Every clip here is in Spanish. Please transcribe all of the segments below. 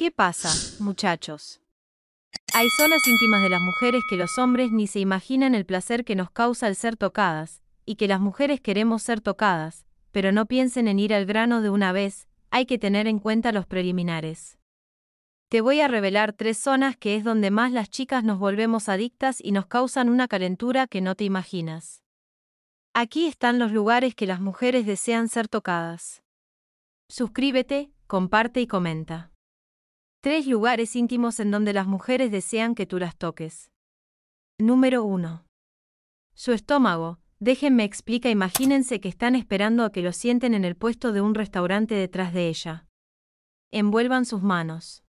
¿Qué pasa, muchachos? Hay zonas íntimas de las mujeres que los hombres ni se imaginan el placer que nos causa el ser tocadas, y que las mujeres queremos ser tocadas, pero no piensen en ir al grano de una vez, hay que tener en cuenta los preliminares. Te voy a revelar tres zonas que es donde más las chicas nos volvemos adictas y nos causan una calentura que no te imaginas. Aquí están los lugares que las mujeres desean ser tocadas. Suscríbete, comparte y comenta. Tres lugares íntimos en donde las mujeres desean que tú las toques. Número 1. Su estómago. Déjenme explica, imagínense que están esperando a que lo sienten en el puesto de un restaurante detrás de ella. Envuelvan sus manos.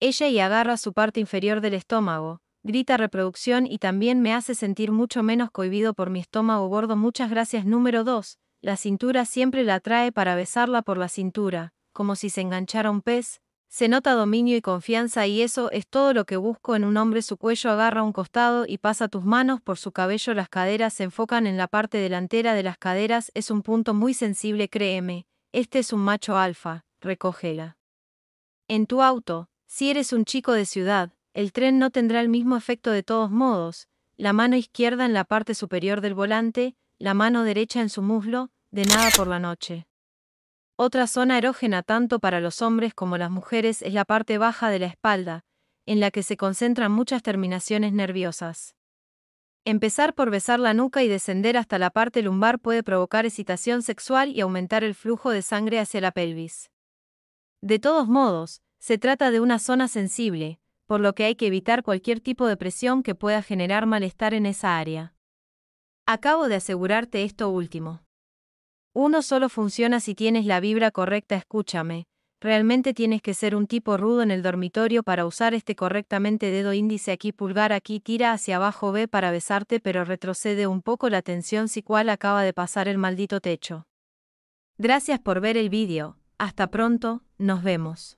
Ella y agarra su parte inferior del estómago, grita reproducción y también me hace sentir mucho menos cohibido por mi estómago gordo. Muchas gracias. Número 2. La cintura siempre la trae para besarla por la cintura, como si se enganchara un pez, se nota dominio y confianza y eso es todo lo que busco en un hombre. Su cuello agarra un costado y pasa tus manos por su cabello. Las caderas se enfocan en la parte delantera de las caderas. Es un punto muy sensible, créeme. Este es un macho alfa, recógela. En tu auto, si eres un chico de ciudad, el tren no tendrá el mismo efecto de todos modos. La mano izquierda en la parte superior del volante, la mano derecha en su muslo, de nada por la noche. Otra zona erógena tanto para los hombres como las mujeres es la parte baja de la espalda, en la que se concentran muchas terminaciones nerviosas. Empezar por besar la nuca y descender hasta la parte lumbar puede provocar excitación sexual y aumentar el flujo de sangre hacia la pelvis. De todos modos, se trata de una zona sensible, por lo que hay que evitar cualquier tipo de presión que pueda generar malestar en esa área. Acabo de asegurarte esto último. Uno solo funciona si tienes la vibra correcta, escúchame. Realmente tienes que ser un tipo rudo en el dormitorio para usar este correctamente dedo índice aquí, pulgar aquí, tira hacia abajo B para besarte, pero retrocede un poco la tensión si cual acaba de pasar el maldito techo. Gracias por ver el vídeo. Hasta pronto, nos vemos.